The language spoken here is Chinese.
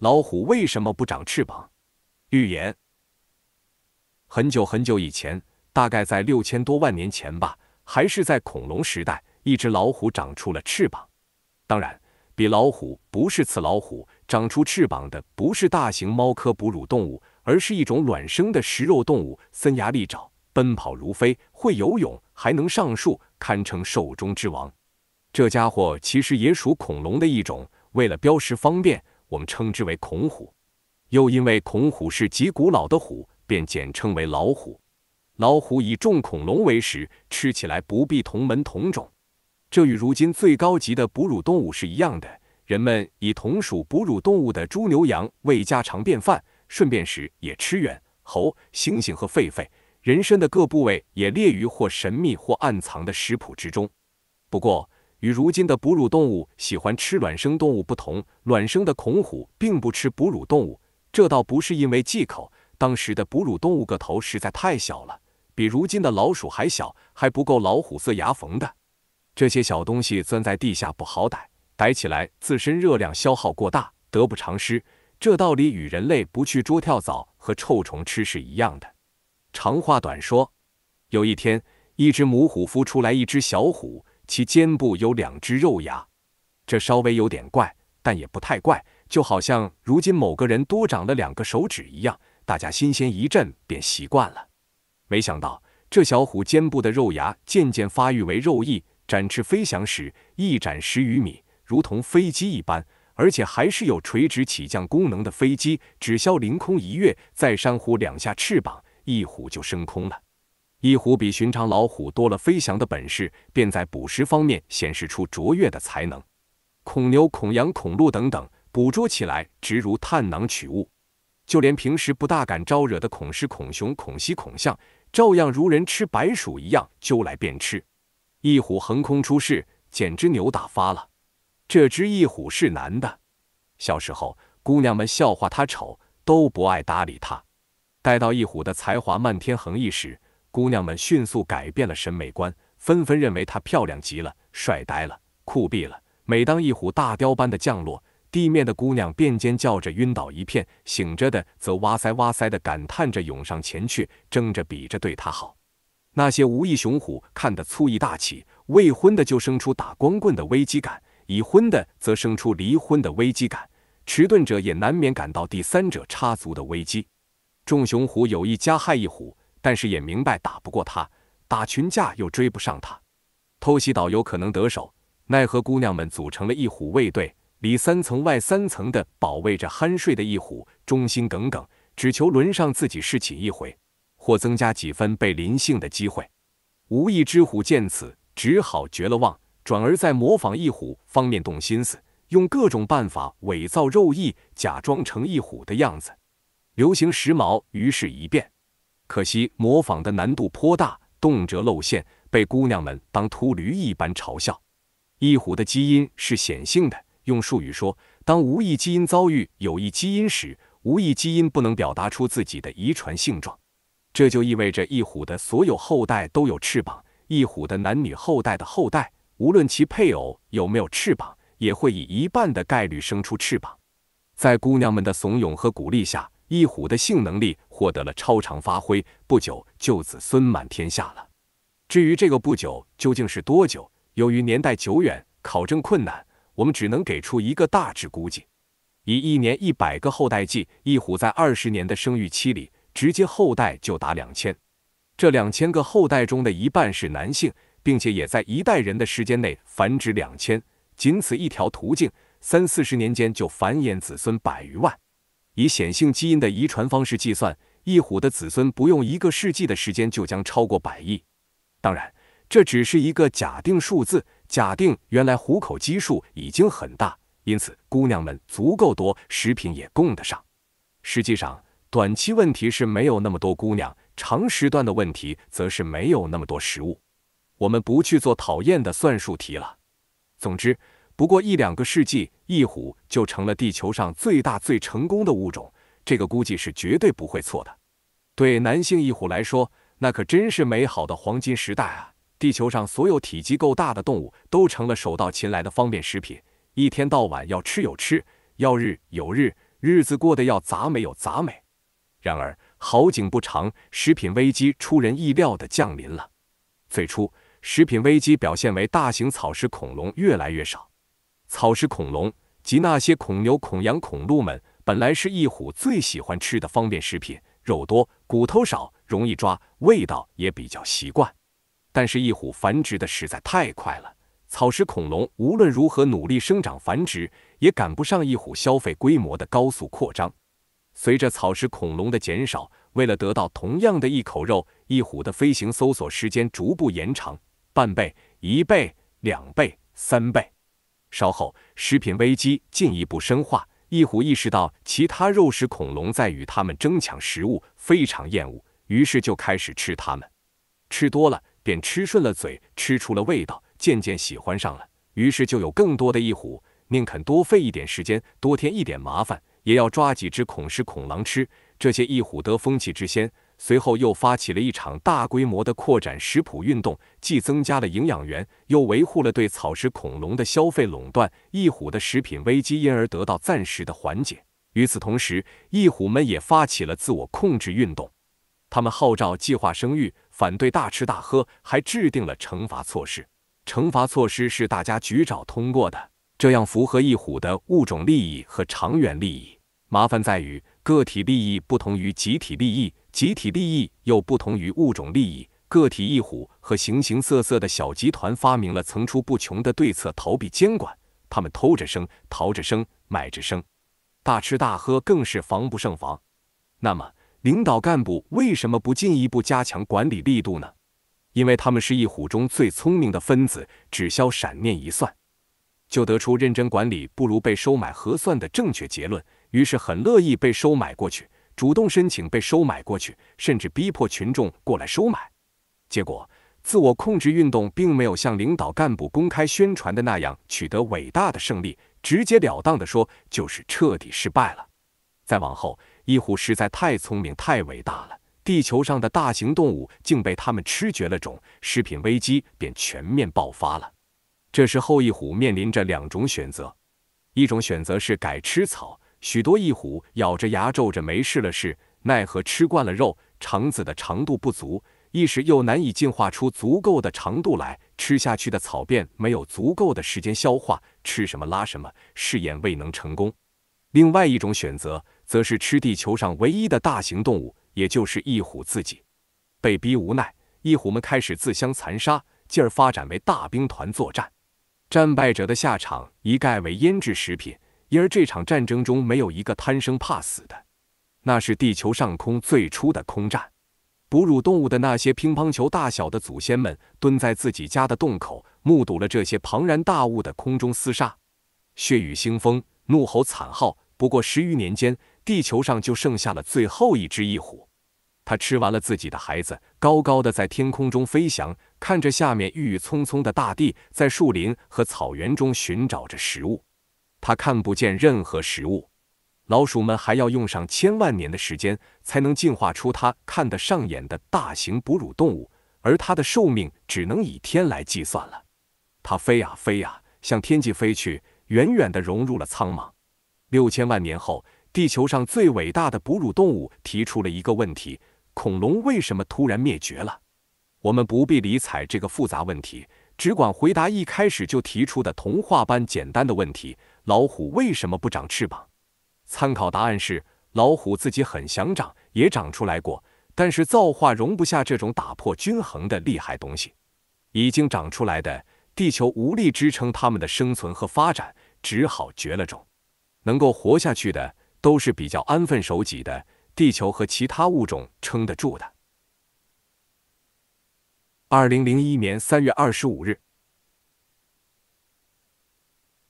老虎为什么不长翅膀？预言：很久很久以前，大概在六千多万年前吧，还是在恐龙时代，一只老虎长出了翅膀。当然，比老虎不是雌老虎长出翅膀的不是大型猫科哺乳动物，而是一种卵生的食肉动物，森牙利爪，奔跑如飞，会游泳，还能上树，堪称兽中之王。这家伙其实也属恐龙的一种，为了标识方便。我们称之为孔虎，又因为孔虎是极古老的虎，便简称为老虎。老虎以众恐龙为食，吃起来不必同门同种，这与如今最高级的哺乳动物是一样的。人们以同属哺乳动物的猪、牛、羊为家常便饭，顺便时也吃猿、猴、猩猩和狒狒。人身的各部位也列于或神秘或暗藏的食谱之中。不过，与如今的哺乳动物喜欢吃卵生动物不同，卵生的恐虎并不吃哺乳动物。这倒不是因为忌口，当时的哺乳动物个头实在太小了，比如今的老鼠还小，还不够老虎塞牙缝的。这些小东西钻在地下不好逮，逮起来自身热量消耗过大，得不偿失。这道理与人类不去捉跳蚤和臭虫吃是一样的。长话短说，有一天，一只母虎孵出来一只小虎。其肩部有两只肉牙，这稍微有点怪，但也不太怪，就好像如今某个人多长了两个手指一样，大家新鲜一阵便习惯了。没想到这小虎肩部的肉牙渐渐发育为肉翼，展翅飞翔时翼展十余米，如同飞机一般，而且还是有垂直起降功能的飞机，只消凌空一跃，再扇呼两下翅膀，一虎就升空了。翼虎比寻常老虎多了飞翔的本事，便在捕食方面显示出卓越的才能。孔牛、孔羊、孔鹿等等，捕捉起来直如探囊取物。就连平时不大敢招惹的孔狮、孔熊、孔蜥、孔象，照样如人吃白鼠一样揪来便吃。翼虎横空出世，简直牛大发了。这只翼虎是男的，小时候姑娘们笑话他丑，都不爱搭理他。待到翼虎的才华漫天横溢时，姑娘们迅速改变了审美观，纷纷认为他漂亮极了、帅呆了、酷毙了。每当一虎大雕般的降落，地面的姑娘便尖叫着晕倒一片，醒着的则哇塞哇塞的感叹着，涌上前去争着比着对他好。那些无意雄虎看得醋意大起，未婚的就生出打光棍的危机感，已婚的则生出离婚的危机感，迟钝者也难免感到第三者插足的危机。众雄虎有意加害一虎。但是也明白打不过他，打群架又追不上他，偷袭倒有可能得手。奈何姑娘们组成了一虎卫队，里三层外三层的保卫着酣睡的一虎，忠心耿耿，只求轮上自己侍寝一回，或增加几分被临幸的机会。无意之虎见此，只好绝了望，转而在模仿一虎方面动心思，用各种办法伪造肉意，假装成一虎的样子，流行时髦，于是一变。可惜模仿的难度颇大，动辄露馅，被姑娘们当秃驴一般嘲笑。翼虎的基因是显性的，用术语说，当无翼基因遭遇有翼基因时，无翼基因不能表达出自己的遗传性状。这就意味着翼虎的所有后代都有翅膀。翼虎的男女后代的后代，无论其配偶有没有翅膀，也会以一半的概率生出翅膀。在姑娘们的怂恿和鼓励下。一虎的性能力获得了超常发挥，不久就子孙满天下了。至于这个“不久”究竟是多久，由于年代久远，考证困难，我们只能给出一个大致估计。以一年一百个后代计，一虎在二十年的生育期里，直接后代就达两千。这两千个后代中的一半是男性，并且也在一代人的时间内繁殖两千。仅此一条途径，三四十年间就繁衍子孙百余万。以显性基因的遗传方式计算，一虎的子孙不用一个世纪的时间就将超过百亿。当然，这只是一个假定数字，假定原来虎口基数已经很大，因此姑娘们足够多，食品也供得上。实际上，短期问题是没有那么多姑娘，长时段的问题则是没有那么多食物。我们不去做讨厌的算术题了。总之。不过一两个世纪，翼虎就成了地球上最大最成功的物种，这个估计是绝对不会错的。对男性翼虎来说，那可真是美好的黄金时代啊！地球上所有体积够大的动物都成了手到擒来的方便食品，一天到晚要吃有吃，要日有日，日子过得要杂美有杂美。然而好景不长，食品危机出人意料地降临了。最初，食品危机表现为大型草食恐龙越来越少。草食恐龙及那些恐牛、恐羊、恐鹿们本来是一虎最喜欢吃的方便食品，肉多骨头少，容易抓，味道也比较习惯。但是，一虎繁殖的实在太快了，草食恐龙无论如何努力生长繁殖，也赶不上一虎消费规模的高速扩张。随着草食恐龙的减少，为了得到同样的一口肉，一虎的飞行搜索时间逐步延长，半倍、一倍、两倍、三倍。稍后，食品危机进一步深化。翼虎意识到其他肉食恐龙在与它们争抢食物，非常厌恶，于是就开始吃它们。吃多了，便吃顺了嘴，吃出了味道，渐渐喜欢上了。于是就有更多的一虎，宁肯多费一点时间，多添一点麻烦，也要抓几只恐食恐狼吃。这些翼虎得风气之先。随后又发起了一场大规模的扩展食谱运动，既增加了营养源，又维护了对草食恐龙的消费垄断。翼虎的食品危机因而得到暂时的缓解。与此同时，翼虎们也发起了自我控制运动，他们号召计划生育，反对大吃大喝，还制定了惩罚措施。惩罚措施是大家举爪通过的，这样符合翼虎的物种利益和长远利益。麻烦在于个体利益不同于集体利益。集体利益又不同于物种利益，个体一虎和形形色色的小集团发明了层出不穷的对策逃避监管，他们偷着生、逃着生、买着生，大吃大喝更是防不胜防。那么，领导干部为什么不进一步加强管理力度呢？因为他们是一虎中最聪明的分子，只消闪念一算，就得出认真管理不如被收买合算的正确结论，于是很乐意被收买过去。主动申请被收买过去，甚至逼迫群众过来收买。结果，自我控制运动并没有像领导干部公开宣传的那样取得伟大的胜利，直截了当地说，就是彻底失败了。再往后，异虎实在太聪明太伟大了，地球上的大型动物竟被他们吃绝了种，食品危机便全面爆发了。这时，后一虎面临着两种选择：一种选择是改吃草。许多翼虎咬着牙皱着眉试了试，奈何吃惯了肉，肠子的长度不足，一时又难以进化出足够的长度来，吃下去的草便没有足够的时间消化，吃什么拉什么，试验未能成功。另外一种选择，则是吃地球上唯一的大型动物，也就是翼虎自己。被逼无奈，翼虎们开始自相残杀，进而发展为大兵团作战。战败者的下场，一概为腌制食品。因而这场战争中没有一个贪生怕死的，那是地球上空最初的空战。哺乳动物的那些乒乓球大小的祖先们蹲在自己家的洞口，目睹了这些庞然大物的空中厮杀，血雨腥风，怒吼惨号。不过十余年间，地球上就剩下了最后一只翼虎。它吃完了自己的孩子，高高的在天空中飞翔，看着下面郁郁葱葱的大地，在树林和草原中寻找着食物。它看不见任何食物，老鼠们还要用上千万年的时间才能进化出它看得上眼的大型哺乳动物，而它的寿命只能以天来计算了。它飞呀飞呀，向天际飞去，远远地融入了苍茫。六千万年后，地球上最伟大的哺乳动物提出了一个问题：恐龙为什么突然灭绝了？我们不必理睬这个复杂问题。只管回答一开始就提出的童话般简单的问题：老虎为什么不长翅膀？参考答案是：老虎自己很想长，也长出来过，但是造化容不下这种打破均衡的厉害东西。已经长出来的，地球无力支撑它们的生存和发展，只好绝了种。能够活下去的，都是比较安分守己的，地球和其他物种撑得住的。二零零一年三月二十五日。